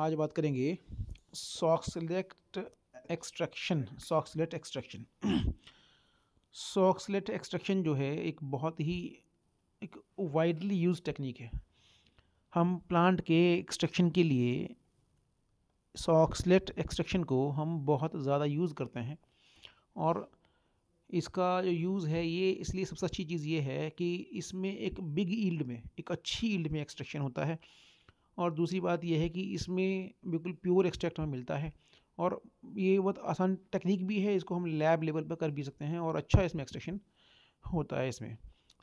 आज बात करेंगे Soxhlet extraction Soxhlet extraction Soxhlet extraction जो है एक बहुत ही एक वाइडली यूज टेक्निक है हम प्लांट के एक्सट्रैक्शन के लिए सॉक्सलेट एक्सट्रैक्शन को हम बहुत ज़्यादा यूज़ करते हैं और इसका जो यूज़ है ये इसलिए सबसे अच्छी चीज़ ये है कि इसमें एक बिग ईल्ड में एक अच्छी ईल्ड में एक्सट्रैक्शन होता है और दूसरी बात यह है कि इसमें बिल्कुल प्योर एक्सट्रैक्ट हमें मिलता है और ये बहुत आसान टेक्निक भी है इसको हम लैब लेवल पर कर भी सकते हैं और अच्छा इसमें एक्सट्रैक्शन होता है इसमें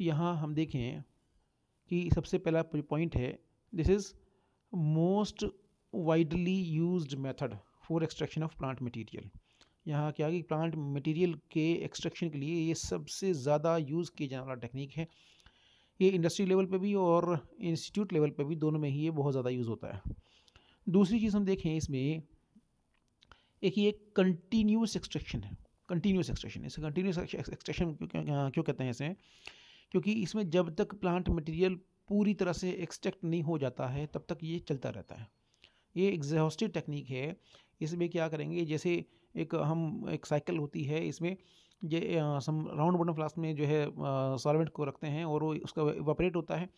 यहाँ हम देखें कि सबसे पहला पॉइंट है this is most widely used method for extraction of plant material यहाँ क्या कि प्लांट मटेरियल के एक्सट्रैक्शन के लिए ये सबसे ज़्यादा यूज़ किया जाने वाला टेक्निक है ये इंडस्ट्री लेवल पे भी और इंस्टीट्यूट लेवल पे भी दोनों में ही ये बहुत ज़्यादा यूज़ होता है दूसरी चीज़ हम देखें इसमें एक ये कंटिन्यूस एक्सट्रैक्शन है कंटिन्यूस एक्सट्रैक्शन इसे कंटिन्यूस एक्सट्रैक्शन क्यों कहते हैं इसे क्योंकि इसमें जब तक प्लांट मटेरियल पूरी तरह से एक्सट्रैक्ट नहीं हो जाता है तब तक ये चलता रहता है ये एग्जॉस्टिव टेक्निक है इसमें क्या करेंगे जैसे एक हम एक साइकिल होती है इसमें ये सम राउंड बटन फ्लास्क में जो है सॉल्वेंट को रखते हैं और वो उसका इवापरेट होता है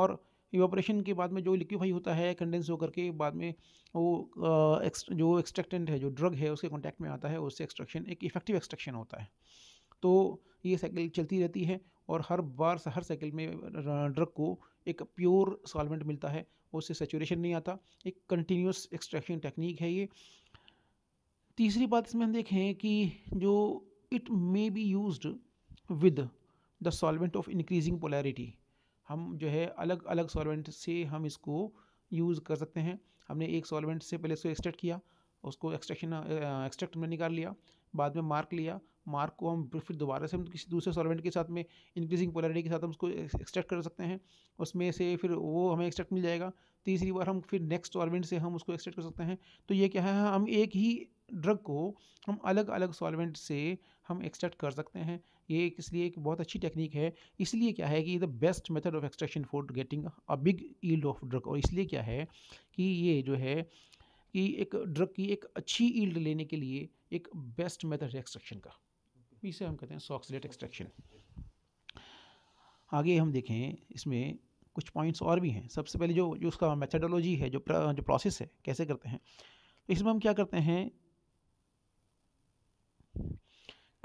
और इवापरेशन के बाद में जो लिक्विफाई होता है कंडेंस होकर के बाद में वो एक्स जो एक्सट्रैक्टेंट है जो ड्रग है उसके कॉन्टैक्ट में आता है उससे एक्सट्रक्शन एक इफेक्टिव एक्सट्रक्शन होता है तो ये साइकिल चलती रहती है और हर बार हर साइकिल में ड्रग को एक प्योर सॉल्वेंट मिलता है उससे सेचुरेशन नहीं आता एक कंटिन्यूस एक्सट्रैक्शन टेक्निक है ये तीसरी बात इसमें हम देखें कि जो it may be use with the solvent of increasing polarity हम जो है अलग अलग सॉल्वेंट से हम इसको यूज़ कर सकते हैं हमने एक सॉल्वेंट से पहले इसको एक्सट्रैक्ट किया उसको एक्सट्रैक्शन एक्सट्रैक्ट में निकाल लिया बाद में मार्क लिया मार्क को हम फिर दोबारा से हम किसी दूसरे सॉल्वेंट के साथ में इंक्रीजिंग पोलैरिटी के साथ हम उसको एक्सट्रैक्ट कर सकते हैं उसमें से फिर वो हमें एक्सट्रैक्ट मिल जाएगा तीसरी बार हम फिर नेक्स्ट सॉल्वेंट से हम उसको एक्सट्रैक्ट कर सकते हैं तो ये क्या है हम एक ही ड्रग को हम अलग अलग सॉल्वेंट से हम एक्सट्रैक्ट कर सकते हैं ये एक इसलिए एक बहुत अच्छी टेक्निक है इसलिए क्या है कि the best method of extraction for getting a big yield of drug और इसलिए क्या है कि ये जो है कि एक ड्रग की एक अच्छी ईल्ड लेने के लिए एक बेस्ट मेथड है एक्सट्रैक्शन का इसे हम कहते हैं सॉक्सलेट एक्सट्रैक्शन आगे हम देखें इसमें कुछ पॉइंट्स और भी हैं सबसे पहले जो जो उसका मेथडोलॉजी है जो प्र, जो प्रोसेस है कैसे करते हैं इसमें हम क्या करते हैं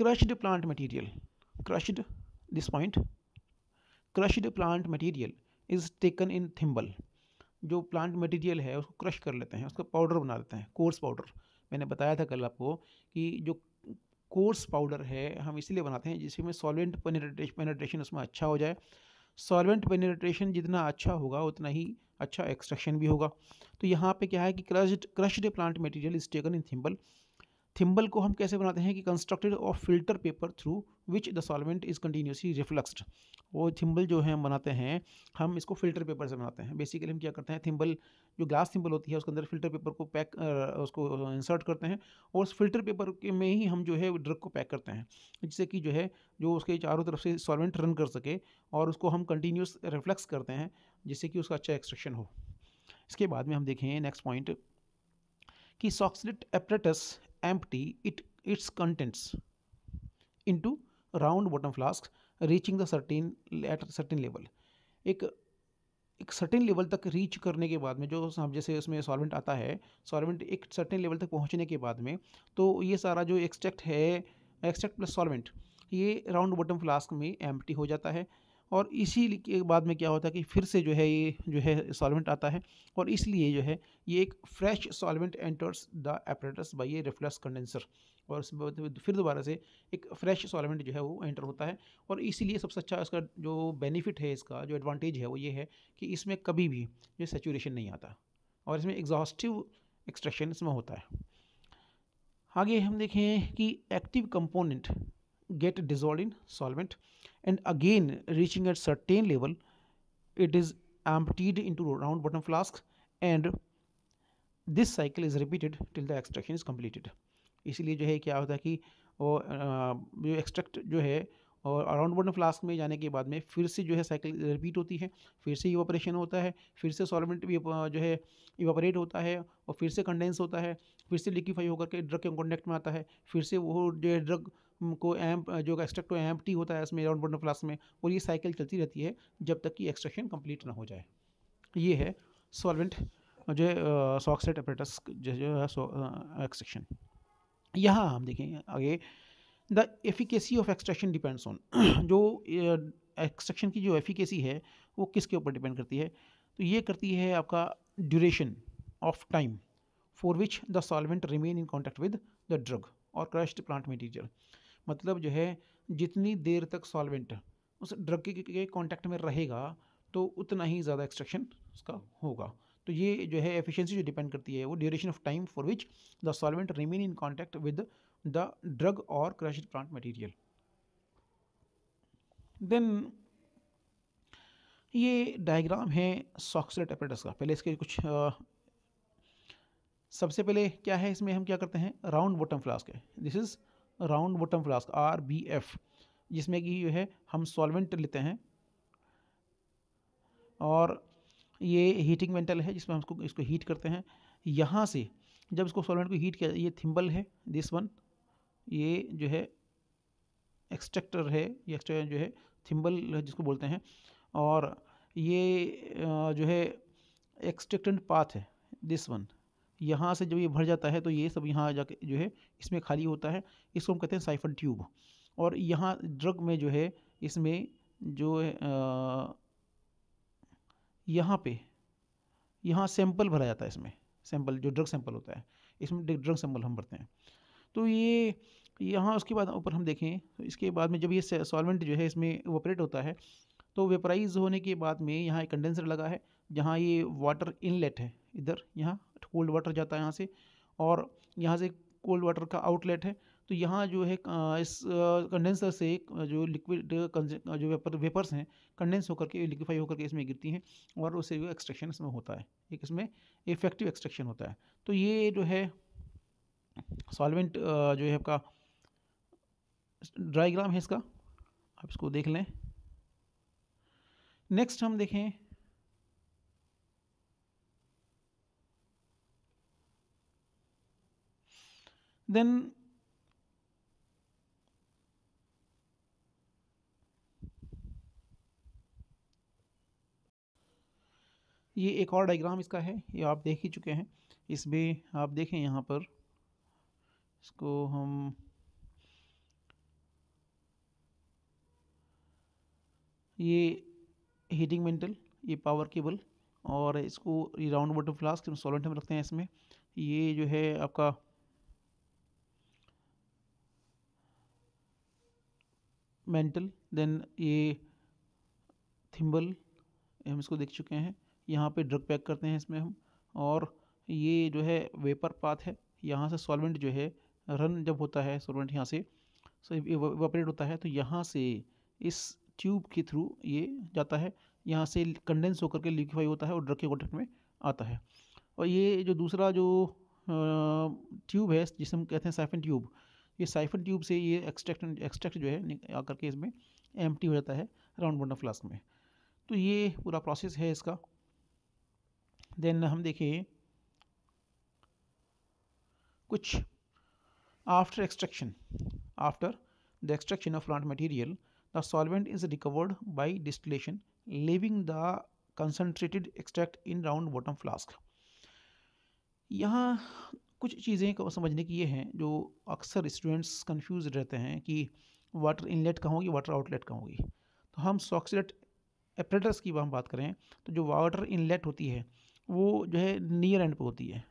crushed plant material crushed this point crushed plant material is taken in thimble जो प्लांट मटेरियल है उसको क्रश कर लेते हैं उसका पाउडर बना देते हैं कोर्स पाउडर मैंने बताया था कल आपको कि जो कोर्स पाउडर है हम इसलिए बनाते हैं जिसमें सॉल्वेंट पेनेट्रेशन उसमें अच्छा हो जाए सॉल्वेंट पेनेट्रेशन जितना अच्छा होगा उतना ही अच्छा एक्सट्रैक्शन भी होगा तो यहाँ पे क्या है कि crushed crushed plant material is taken in thimble thimble को हम कैसे बनाते हैं कि constructed of filter paper through which the solvent is continuously refluxed वो थिम्बल जो है हम बनाते हैं हम इसको फिल्टर पेपर से बनाते हैं बेसिकली हम क्या करते हैं थिम्बल जो ग्लास थिम्बल होती है उसके अंदर फिल्टर पेपर को पैक उसको इंसर्ट करते हैं और उस फिल्टर पेपर के में ही हम जो है ड्रग को पैक करते हैं जिससे कि जो है जो उसके चारों तरफ से सॉलवेंट रन कर सके और उसको हम कंटिन्यूस रिफ्लक्स करते हैं जिससे कि उसका अच्छा एक्सट्रक्शन हो इसके बाद में हम देखें नेक्स्ट पॉइंट कि Soxhlet apparatus empty it, its contents into round bottom flasks reaching the certain at certain level एक एक सर्टेन लेवल तक रीच करने के बाद में जो हम जैसे उसमें सॉल्वेंट आता है सॉल्वेंट एक सर्टेन लेवल तक पहुंचने के बाद में तो ये सारा जो एक्सट्रैक्ट है एक्सट्रैक्ट प्लस सॉल्वेंट ये राउंड बॉटम फ्लास्क में एम्प्टी हो जाता है और इसी के बाद में क्या होता है कि फिर से जो है ये जो है सॉल्वेंट आता है और इसलिए जो है ये एक fresh solvent enters the apparatus by a reflux condenser और फिर दोबारा से एक फ्रेश सॉल्वेंट जो है वो एंटर होता है और इसीलिए सबसे अच्छा इसका जो बेनिफिट है इसका जो एडवांटेज है वो ये है कि इसमें कभी भी जो सेचुरेशन नहीं आता और इसमें एग्जॉस्टिव एक्सट्रैक्शन इसमें होता है आगे हम देखें कि active component get dissolved in solvent and again reaching a certain level it is emptied into round bottom flask and this cycle is repeated till the extraction is completed इसीलिए जो है क्या होता है कि वो जो एक्सट्रैक्ट जो है और अराउंड बॉटम फ्लास्क में जाने के बाद में फिर से जो है साइकिल रिपीट होती है फिर से ऑपरेशन होता है फिर से सॉलमेंट जो है इवापरेट होता है और फिर से कंडेंस होता है फिर से लिक्विफाई होकर के ड्रग के कॉन्टेक्ट में आता है फिर से वो जो है ड्रग को एम्प जो एक्सट्रैक्ट एम्प टी होता है इसमें अराउंड बॉटम फ्लास्क में और ये साइकिल चलती रहती है जब तक कि एक्सट्रैक्शन कम्प्लीट ना हो जाए ये है सॉलवेंट जो है सॉक्सेट अपरेटस जो है एक्सट्रैक्शन यहाँ हम देखेंगे आगे the efficacy of extraction depends on जो एक्सट्रैक्शन की जो एफिकेसी है वो किसके ऊपर डिपेंड करती है तो ये करती है आपका duration of time for which the solvent remain in contact with the drug और क्रश्ड प्लांट मटीरियल मतलब जो है जितनी देर तक सॉल्वेंट उस ड्रग के कॉन्टैक्ट में रहेगा तो उतना ही ज़्यादा एक्सट्रैक्शन उसका होगा तो ये जो है एफिशिएंसी जो डिपेंड करती है वो duration of time for which the solvent remain in contact with the drug or crushed plant material then ये डायग्राम है सॉक्सलेट एपरेटस का पहले इसके कुछ आ, सबसे पहले क्या है इसमें हम क्या करते हैं राउंड बॉटम फ्लास्क है this is round bottom flask R B F जिसमें कि जो है हम सॉल्वेंट लेते हैं और ये हीटिंग मेंटल है जिसमें हम इसको इसको हीट करते हैं यहाँ से जब इसको सॉल्वेंट को हीट किया ये थिम्बल है दिस वन ये जो है एक्सट्रैक्टर है या जो है थिम्बल जिसको बोलते हैं और ये जो है एक्सट्रेक्टेंट पाथ है दिस वन यहाँ से जब ये भर जाता है तो ये सब यहाँ कर जो है इसमें खाली होता है इसको हम कहते हैं साइफन ट्यूब और यहाँ ड्रग में जो है इसमें जो है यहाँ पे यहाँ सैंपल भरा जाता है इसमें सैंपल जो ड्रग सैंपल होता है इसमें ड्रग सैंपल हम भरते हैं तो ये यहाँ उसके बाद ऊपर हम देखें तो इसके बाद में जब ये सॉल्वेंट जो है इसमें ऑपरेट होता है तो वेपराइज होने के बाद में यहाँ एक कंडेंसर लगा है जहाँ ये वाटर इनलेट है इधर यहाँ कोल्ड वाटर जाता है यहाँ से और यहाँ से कोल्ड वाटर का आउटलेट है तो यहाँ जो है इस कंडेंसर से जो लिक्विड जो वेपर वेपर्स हैं कंडेंस होकर के लिक्विफाई होकर के इसमें गिरती हैं और उससे जो एक्सट्रैक्शन इसमें होता है एक इसमें इफेक्टिव एक्सट्रैक्शन होता है तो ये जो है सॉल्वेंट जो है आपका ड्राइग्राम है इसका आप इसको देख लें नेक्स्ट हम देखें देन ये एक और डायग्राम इसका है ये आप देख ही चुके हैं इसमें आप देखें यहाँ पर इसको हम ये हीटिंग मेंटल ये पावर केबल और इसको ये राउंड वाटर फ्लास्क सॉलेंट हम रखते हैं इसमें ये जो है आपका मेंटल देन ये थिम्बल हम इसको देख चुके हैं यहाँ पे ड्रग पैक करते हैं इसमें हम और ये जो है वेपर पाथ है यहाँ से सॉल्वेंट जो है रन जब होता है सोलवेंट यहाँ से सो होता है तो यहाँ से इस ट्यूब के थ्रू ये जाता है यहाँ से कंडेंस होकर के लिक्विफाई होता है और ड्रग के कॉन्टेक्ट में आता है और ये जो दूसरा जो ट्यूब है जिसे हम कहते हैं साइफन ट्यूब ये साइफन ट्यूब से ये एक्सट्रैक्ट एक्सट्रैक्ट जो है आकर के इसमें एम हो जाता है राउंड बॉन्डर फ्लास्क में तो ये पूरा प्रोसेस है इसका देन हम देखें कुछ After extraction, after the extraction of plant material, the solvent is recovered by distillation, leaving the concentrated extract in round bottom flask. यहाँ कुछ चीज़ें समझने की ये हैं जो अक्सर स्टूडेंट्स कन्फ्यूज रहते हैं कि वाटर इनलेट कहाँ होगी वाटर आउटलेट कहाँ होगी तो हम सॉक्सीट एपरेटर्स की हम बात करें तो जो वाटर इनलेट होती है वो जो है नियर एंड पे होती है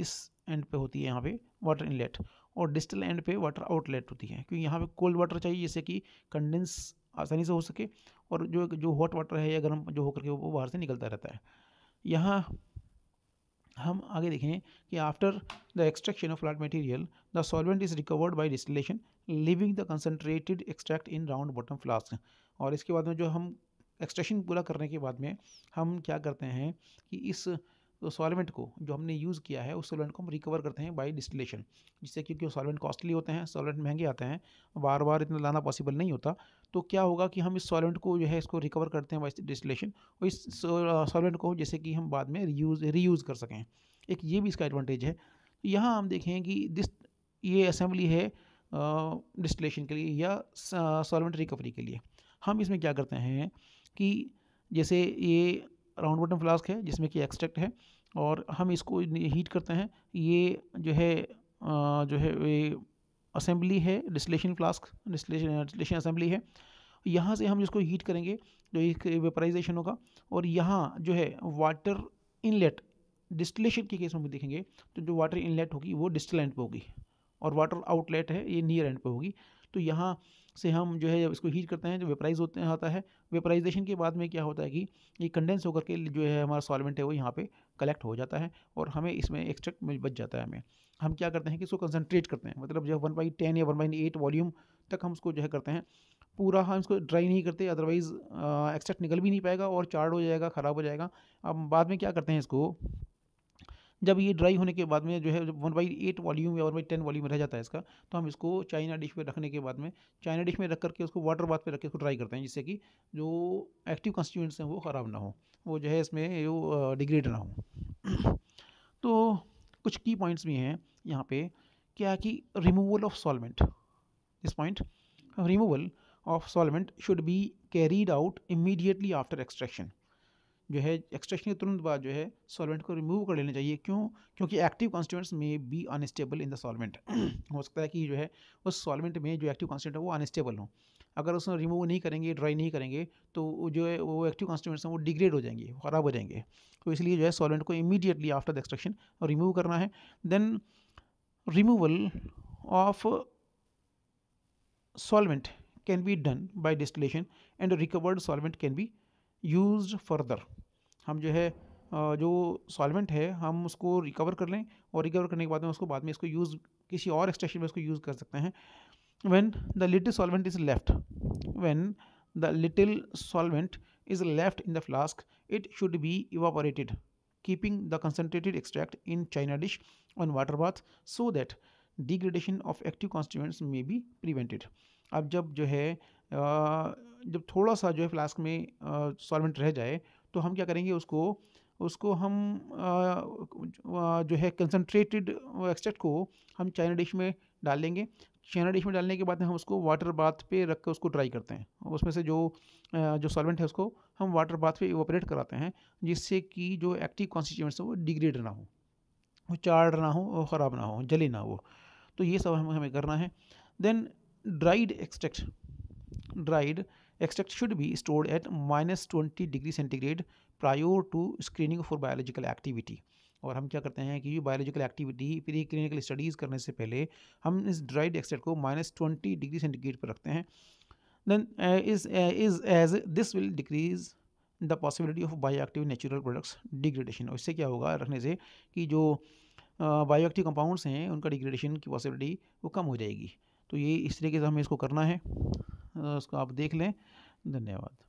दिस एंड पे होती है यहाँ पे वाटर इनलेट और डिस्टल एंड पे वाटर आउटलेट होती है क्योंकि यहाँ पे कोल्ड वाटर चाहिए जिससे कि कंडेंस आसानी से हो सके और जो जो हॉट वाटर है या गर्म जो होकर के वो बाहर से निकलता रहता है यहाँ हम आगे देखें कि after the extraction of plant material the solvent is recovered by distillation leaving the concentrated extract in round bottom flask और इसके बाद में जो हम एक्सट्रैक्शन पूरा करने के बाद में हम क्या करते हैं कि इस तो सॉलवेंट को जो हमने यूज़ किया है उस सॉलमेंट को हम रिकवर करते हैं बाय डिस्टिलेशन जिससे क्योंकि सॉलवेंट कॉस्टली होते हैं सॉलमेंट महंगे आते हैं बार बार इतना लाना पॉसिबल नहीं होता तो क्या होगा कि हम इस सॉलवेंट को जो है इसको रिकवर करते हैं बाई डिस्टिलेशन और इस सॉलवेंट को जैसे कि हम बाद में रीयूज रीयूज़ कर सकें एक ये भी इसका एडवांटेज है यहाँ हम देखें कि दिस ये असेंबली है डिस्टिलेशन के लिए या सॉलवेंट रिकवरी के लिए हम इसमें क्या करते हैं कि जैसे ये राउंड बटन फ्लास्क है जिसमें कि एक्सट्रैक्ट है और हम इसको हीट करते हैं ये जो है जो है असेंबली है डिस्लेशन फ्लास्क डिस्लेशन असेंबली है यहाँ से हम जिसको हीट करेंगे जो एक वेपराइजेशन होगा और यहाँ जो है वाटर इनलेट डिस्टिलेशन के केस में देखेंगे तो जो वाटर इनलेट होगी वो डिस्टल एंड पे होगी और वाटर आउटलेट है ये नियर एंड पे होगी तो यहाँ से हम जो है जब इसको हीट करते हैं जो वेपराइज होते हैं आता है वेपराइजेशन के बाद में क्या होता है कि ये कंडेंस होकर के जो है हमारा सॉलमेंट है वो यहाँ पे कलेक्ट हो जाता है और हमें इसमें एक्सट्रैक्ट बच जाता है हमें हम क्या करते हैं कि इसको कंसनट्रेट करते हैं मतलब जो वन बाई टेन या वन बाई एट वॉल्यूम तक हम उसको जो है करते हैं पूरा हम इसको ड्राई नहीं करते अदरवाइज़ एक्सट्रैक्ट निकल भी नहीं पाएगा और चार्ड हो जाएगा ख़राब हो जाएगा अब बाद में क्या करते हैं इसको जब ये ड्राई होने के बाद में जो है वन बाई एट वॉल्यूम या वन बाई टेन वॉल्यूम रह जाता है इसका तो हम इसको चाइना डिश में रखने के बाद में चाइना डिश में रख करके उसको वाटर बाथ पर रख के उसको ड्राई करते हैं जिससे कि जो एक्टिव कंस्टिट्यूंट्स हैं वो ख़राब ना हो वो जो है इसमें वो डिग्रेड ना हो तो कुछ की पॉइंट्स भी हैं यहाँ पर क्या कि removal of solvent this point removal of solvent should be carried out immediately after extraction जो है एक्सट्रैक्शन के तुरंत बाद जो है सॉल्वेंट को रिमूव कर लेना चाहिए क्यों क्योंकि active constituents may be unstable in the solvent हो सकता है कि जो है उस सॉल्वेंट में जो एक्टिव कॉन्स्टिट्यूंट है वो अनस्टेबल हो अगर उसमें रिमूव नहीं करेंगे ड्राई नहीं करेंगे तो जो है वो एक्टिव कॉन्स्टिट्यूंट्स हैं वो डिग्रेड हो जाएंगे ख़राब हो जाएंगे तो इसलिए जो है सॉल्वेंट को immediately after the extraction remove करना है then removal of solvent can be done by distillation and recovered recovered can be use further हम जो है जो सॉल्वेंट है हम उसको रिकवर कर लें और रिकवर करने के बाद में उसको बाद में इसको यूज़ किसी और एक्सटेशन में उसको यूज़ कर सकते हैं when the little solvent is left when the little solvent is left in the flask it should be evaporated keeping the concentrated extract in china dish on water bath so that degradation of active constituents may be prevented अब जब जो है जब थोड़ा सा जो है flask में सॉल्वेंट रह जाए तो हम क्या करेंगे उसको उसको हम जो है कंसनट्रेटेड एक्सट्रैक्ट को हम चाइना डिश में डाल लेंगे चाइना डिश में डालने के बाद हम उसको वाटर बाथ पे रख कर उसको ड्राई करते हैं उसमें से जो जो सॉल्वेंट है उसको हम वाटर बाथ पे ऑपरेट कराते हैं जिससे कि जो एक्टिव कॉन्स्टिट्यूंट्स हैं वो डिग्रेड ना हो वो चार्ड ना हो और ख़राब ना हो जले ना हो तो ये सब हम हमें करना है then dried extract dried extract should be stored at minus twenty degree centigrade prior to screening for biological activity और हम क्या करते हैं कि biological activity pre clinical studies करने से पहले हम इस ड्राइड एक्सट्रैक्ट को माइनस ट्वेंटी डिग्री सेंटीग्रेड पर रखते हैं then is is as this will decrease the possibility of bio active natural products degradation और इससे क्या होगा रखने से कि जो बायोएक्टिव uh, कंपाउंड्स हैं उनका डिग्रेडेशन की पॉसिबिलिटी वो कम हो जाएगी तो ये इस तरीके से हमें इसको करना है उसको आप देख लें धन्यवाद